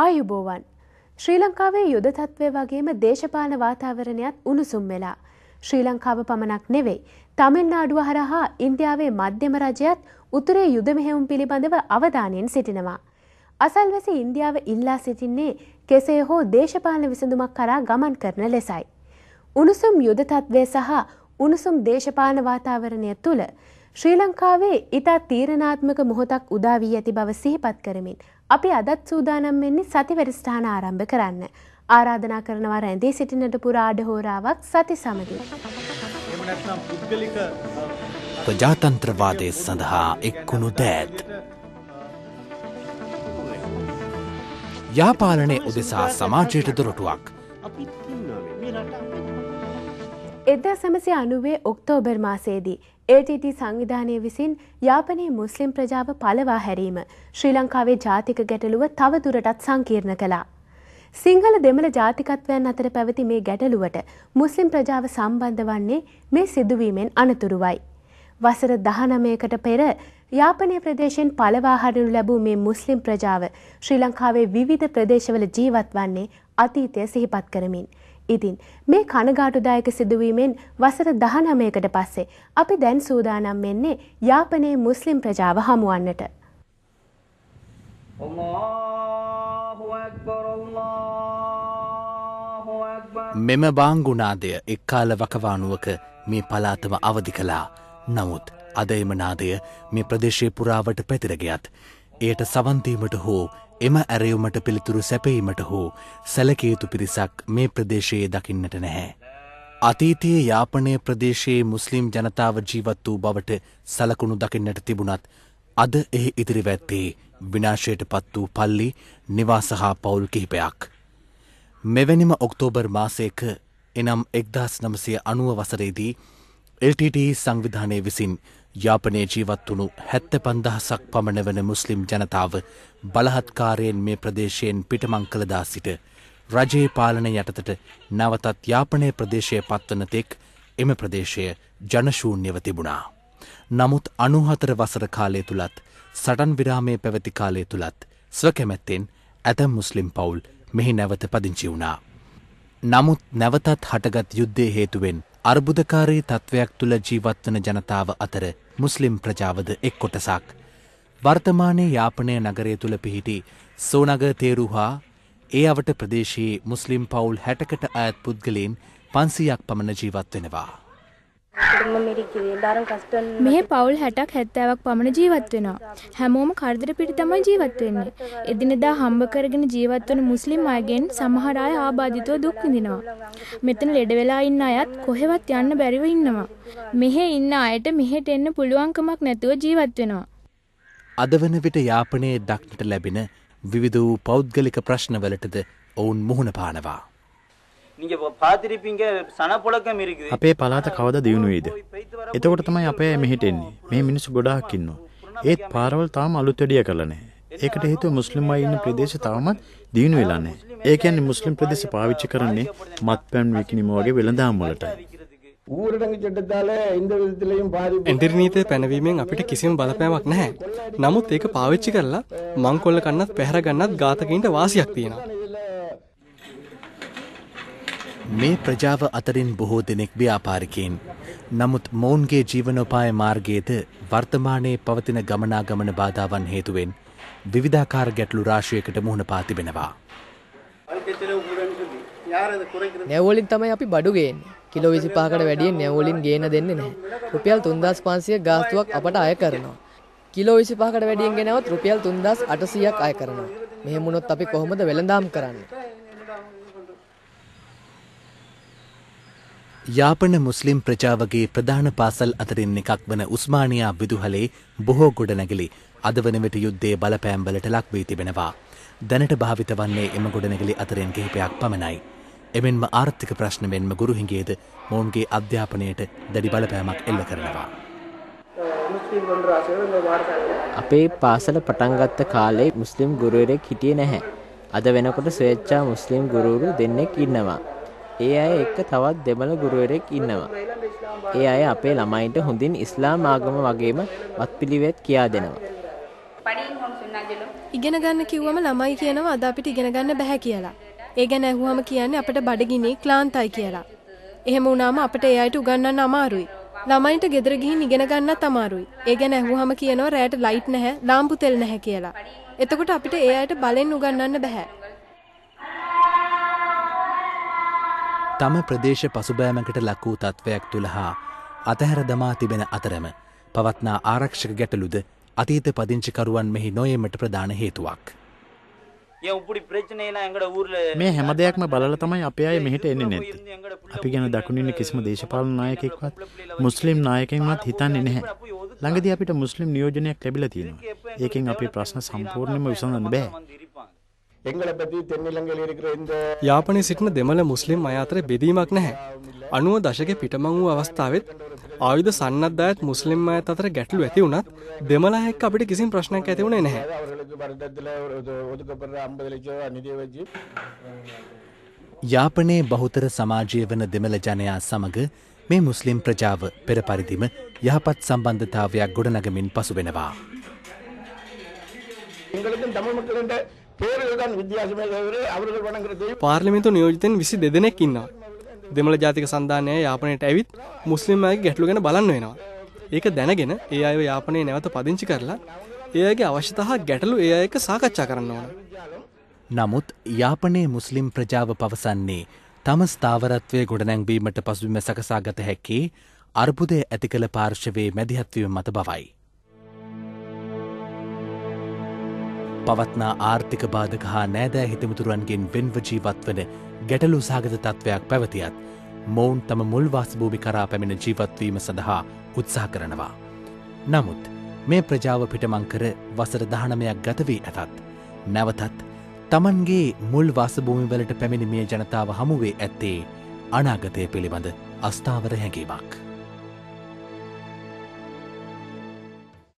ආයුබෝවන් ශ්‍රී ලංකාවේ යුද තත්ත්වය වගේම දේශපාන වාතාවරණයත් උණුසුම් වෙලා ශ්‍රී ලංකාව පමණක් නෙවෙයි තමිල්නාඩුව හරහා ඉන්දියාවේ මධ්‍යම රජයත් උතුරේ යුද මෙහෙවුම් පිළිබඳව අවධානයෙන් සිටිනවා. අසල්වැසි ඉන්දියාව ඉල්ලා සිටින්නේ කෙසේ හෝ දේශපාලන විසඳුමක් කරා ගමන් කරන ලෙසයි. උණුසුම් යුද තත්ත්වය සහ උණුසුම් දේශපාලන වාතාවරණය තුළ ශ්‍රී ලංකාවේ ඉතා තීරණාත්මක මොහොතක් උදාවී ඇති බව සිහිපත් කරමින්. අපි අදත් සූදානම් වෙන්නේ සති වැඩස්ථාන ආරම්භ කරන්න. ආරාධනා කරනවා රැඳී සිටිනට පුරාඩ හෝරාවක් සති සමගින්. ප්‍රජාතන්ත්‍රවාදය සඳහා එක්කුණු දෑත්. යාපාලනය උදෙසා සමාජයට දොරටුවක්. එදා සමසය අනුවේ ඔක්තෝබර් මාසේදී ATT සංවිධානය විසින් යාපනයේ මුස්ලිම් ප්‍රජාව පලවා හැරීම ශ්‍රී ලංකාවේ ජාතික ගැටලුව තවදුරටත් සංකීර්ණ කළා. සිංහල දෙමළ ජාතිකත්වයන් අතර පැවති මේ ගැටලුවට මුස්ලිම් ප්‍රජාව සම්බන්ධ වන්නේ මේ සිදුවීමෙන් අනතුරුවයි. වසර දහනමයකට පෙර යාපනය ප්‍රදේශයෙන් පලවාහරනු ලැබූ මේ මුස්ලිම් ප්‍රජාව ශ්‍රී ලංකාවේ විවිධ ප්‍රදේශවල ජීවත් වන්නේ අතීතය සිහිපත් කරමින්. ඉතින් මේ කනගාටුදායක සිදුවීමෙන් වසර දහනමයකට පස්සේ අපි දැන් සූදානම් වෙන්නේ යාපනයේ මුස්ලිම් ප්‍රජාව හමුවන්නට. මෙම බාංගුනාදය එක්කාල වකවානුවක මේ පලාතම අවධි කලා නමුත් අදයම නාදය මේ ප්‍රදේශය පුරාවට පැතිරගයත් එයට සවන්තීමට හෝ එම ඇරයුමට පිළිතුරු සැපීමට හෝ සැලකේතු පිරිසක් මේ ප්‍රදේශයේ දකින්නට නැහැ. අතීතයේ යාපනය ප්‍රදේශයේ මුස්ලිම් ජනතාව ජීවත් වූ බවට සලකුණු දකින්නට තිබුණත් අද එහි ඉදිරිවැත්තේ විනාශයට පත් වූ පල්ලි නිවාසහා පවුල් කිහිපයක්. මෙවැනිම ඔක්තෝබර් මාසයක එනම් එක්දස් නමසය අනුව වසරේදී LTT සංවිධානය විසින් යාපනයේ ජීවත්වුණු හැත්ත පන්දහසක් පමණ වන මුස්ලිම් ජනතාව බලහත්කාරයෙන් මේ ප්‍රදේශයෙන් පිටමං කළදා සිට රජයේ පාලන යටතට නවතත් යාපනය ප්‍රදේශය පත්වන තෙක් එම ප්‍රදේශය ජනශූන්‍යව තිබුණා. නමුත් අනුහතර වසර කාලය තුළත් සටන් විරාමය පැවැති කාලය තුළත් ස්වකැමැත්තෙන් ඇතැම් මුස්ලිම් පවුල් මෙහි නැවත පදිංචි වුණා. නමුත් නැවතත් හටගත් යුද්ධය හේතුවෙන් අර්බුදකාරී තත්ත්වයක් තුළ ජීවත්වන ජනතාව අතර මුස්ලිම් ප්‍රජාවද එක් කොටසක්. වර්තමානයේ යාපනය නගරය තුළ පිහිටි සෝනග තේරු හා ඒ අවට ප්‍රදේශයේ මුස්ලිම් පවුල් හැටකට අයත් පුද්ගලයෙන් පන්සියක් පමණ ජීවත් වෙනවා. මේ පවුල් හැටක් හැත්තෑවක් පමණ ජීවත් වෙනවා. හැමෝම කරදර පිට තමයි ජීවත් වෙන්නේ. එදිනෙදා හම්බ කරගෙන ජීවත් වන මුස්ලිම් අයගෙන් සමහර අය ආබාධිතව දුක් විඳිනවා. මෙතන ලෙඩ වෙලා ඉන්න අයත් කොහෙවත් යන්න බැරිව ඉන්නවා. මෙහෙ ඉන්න අයට මෙහෙට එන්න පුළුවන්කමක් නැතුව ජීවත් වෙනවා. අද වන විට යාපනයේ දක්නට ලැබෙන විවිධ වූ පෞද්ගලික ප්‍රශ්නවලටද ඔවුන් මුහුණ පානවා. நீங்க பாத்திருப்பீங்க சனப்புழக்கம் இருக்குது අපේ පලාත කවද දියුණු වෙයිද? එතකොට තමයි අපේ අය මෙහෙට එන්නේ. මේ මිනිස්සු ගොඩාක් ඉන්නවා. ඒත් පාරවල් තාම අලුත් වැඩිය කරලා නැහැ. ඒකට හේතුව මුස්ලිම් අය ඉන්න ප්‍රදේශ තාමත් දියුණු වෙලා නැහැ. ඒ කියන්නේ මුස්ලිම් ප්‍රදේශ පාවිච්චි කරන්නේ මත්පැන් විකිණීම වගේ වෙළඳාම් වලටයි. ඌරටඟ චට්ටාල ඉන්ද විදලயும் පාරිප එන්දිරිනීතය පැනවීමෙන් අපිට කිසිම බලපෑමක් නැහැ. නමුත් ඒක පාවිච්චි කරලා මංකොල්ල කන්නත් පැහැර ගන්නත් ඝාතකයින්ට වාසියක් තියෙනවා. මේ ප්‍රජාව අතරින් බොහෝ දෙනෙක් ව්‍යාපාරිකයින්. නමුත් මොවුන්ගේ ජීවනෝපාය මාර්ගයේද වර්තමානයේ පවතින ගමනාගමන බාධාවන් හේතුවෙන් විවිධාකාර ගැටලු රාශියකට මුහුණ පා තිබෙනවා. නැවලින් තමයි අපි බඩුගේන්නේ. කිලෝ විසිපාකට වැඩියෙන් නැවලින් ගේන දෙන්නේ නැහැ. රුපියල් 3500ක් ගාස්තුවක් අපට අය කරනවා. කිලෝ 25කට වැඩියෙන් ගෙනවත් රුපියල් 3800ක් අය කරනවා. මෙහෙම වුණොත් අපි කොහොමද වෙළඳාම් කරන්නේ? යාපන මුස්ලිම් ප්‍රජාවගේ ප්‍රධාන පාසල් අතරින් එකක් වන උස්මානයා විදුහලේ බොහෝ ගොඩනැගිලි අද වනවිට යුද්ධේ බලපෑම්බලට ලක්වී තිබෙනවා. දැනට භාවිත වන්නේ එම ගොඩනැගලි අතරෙන් කිහිපයක් පමණයි. එමෙන්ම ආර්ථික ප්‍රශ්නවෙන්ම ගුරුහිගේද මොවන්ගේ අධ්‍යාපනයට දැඩි බලපෑමක් එල්ල කරනවා. අපේ පාසල පටන්ගත්ත කාලේ මුස්ලිම් ගුරුවරෙක් හිටිය නැහැ. අද වෙනකොට ස්වේච්චා මුස්ලිම් ගුරුරු දෙන්නෙක් ඉන්නවා. ඒ අය එක්ක තවත් දෙමළ ගුරුවරෙක් ඉන්නවා. ඒ අය අපේ ළමයින්ට හොඳින් ඉස්ලාම් ආගම වගේම වත්පිළිවෙත් කියා දෙනවා. ඉගෙන ගන්න කිව්වම ළමයි කියනවා අද අපිට ඉගෙන ගන්න බෑ කියලා. ඒ ගැන ඇහුවම කියන්නේ අපිට බඩගිනි ක්ලාන්තයි කියලා. එහෙම වුණාම අපිට ඒ අයට උගන්වන්න අමාරුයි. ළමයින්ට ගෙදර ගිහින් ඉගෙන ගන්නත් අමාරුයි. ඒ ගැන ඇහුවම කියනවා රැයට ලයිට් නැහැ, ලාම්පු තෙල් නැහැ කියලා. එතකොට අපිට ඒ අයට බලෙන් උගන්වන්න බෑ. තම ප්‍රදේශ පසුබෑමකට ලක්වූ තත්ත්වයක් තුළ හා අතහැර දමා තිබෙන අතරම පවත්නා ආරක්ෂක ගැටලුද අතීත පදිංචිකරුවන් මෙහි නොයමට ප්‍රධාන හේතුවක්. මේ හැම දෙයක්ම බලල තමයි අප අය මෙහිට එන්න නැති. අපි ගැන දකුණන්න කිසිම දේශපාලන නායකෙක්වත් මුස්ලිම් නායකෙන්වත් හිතන් එනහැ. ළඟද අපිට මුස්ලිම් නියෝජනයක් ලැබිල තියෙනවා. ඒකෙන් අපි ප්‍රශ්න සම්පූර්ණයම විසඳන්න බෑ. එංගල පැති තෙන්නිලංගල ඉරිකර එද යාපනය සිටින දෙමළ මුස්ලිම් අය අතර බෙදීමක් නැහැ අනුව දශක පිටමං වූ අවස්ථාවත් ආයුධ සන්නත් අයත් මුස්ලිම් අයත් අතර ගැටලු ඇති වුණත් දෙමලා එක්ක අපිට කිසිම ප්‍රශ්නයක් ඇති වුණේ නැහැ. යාපනයේ බහුතර සමාජය වන දෙමළ ජනයා සමග මේ මුස්ලිම් ප්‍රජාව පෙර පරිදිම යහපත් සම්බන්ධතාවයක් ගොඩනගමින් පසු වෙනවා. පාර්ලිමිතු නියෝජතයෙන් විසි දෙදෙනෙක් ඉන්නවා. දෙමළ ජාතික සන්ධානය යාපනයට ඇවිත් මුස්ලිම් අයගේ ගැටලු ගැන බලන්න වෙනවා. ඒක දැනගෙන ඒ අයව යාපනයේ නැවත පදිංචි කරලා ඒ අයගේ අවශ්‍යතහා ගැටලු ඒ අයක සාකච්ඡා කරන්න ඕන. නමුත් යාපනයේ මුස්ලිම් ප්‍රජාව පවසන්නේ තම ස්ථාවරත්වය ගොඩනැංවීමට පසුබිම සකසාගත හැක්කේ අර්බුදය ඇති කළ පාර්ශවයේ මැදිහත්වීම මත බවයි. පවත්නා ආර්ථික බාධක හා නෑදෑ හිතමිතුරුවන්ගෙන් වෙන්ව ජීවත් වන ගැටලු සාගත තත්ත්වයක් පැවතියත් මොවුන් තම මුල්වාස් භූමි කරා පැමිණ ජීවත්වීම සඳහා උත්සාහ කරනවා. නමුත් මේ ප්‍රජාව පිටමං කර වසර දහනමයක් ගතවී ඇතත්. නැවතත් තමන්ගේ මුල් වාසභූමිවලට පැමිණිමිය ජනතාව හමුවේ ඇත්තේ අනාගතය පිළිබඳ අස්ථාවර හැකිීමක්.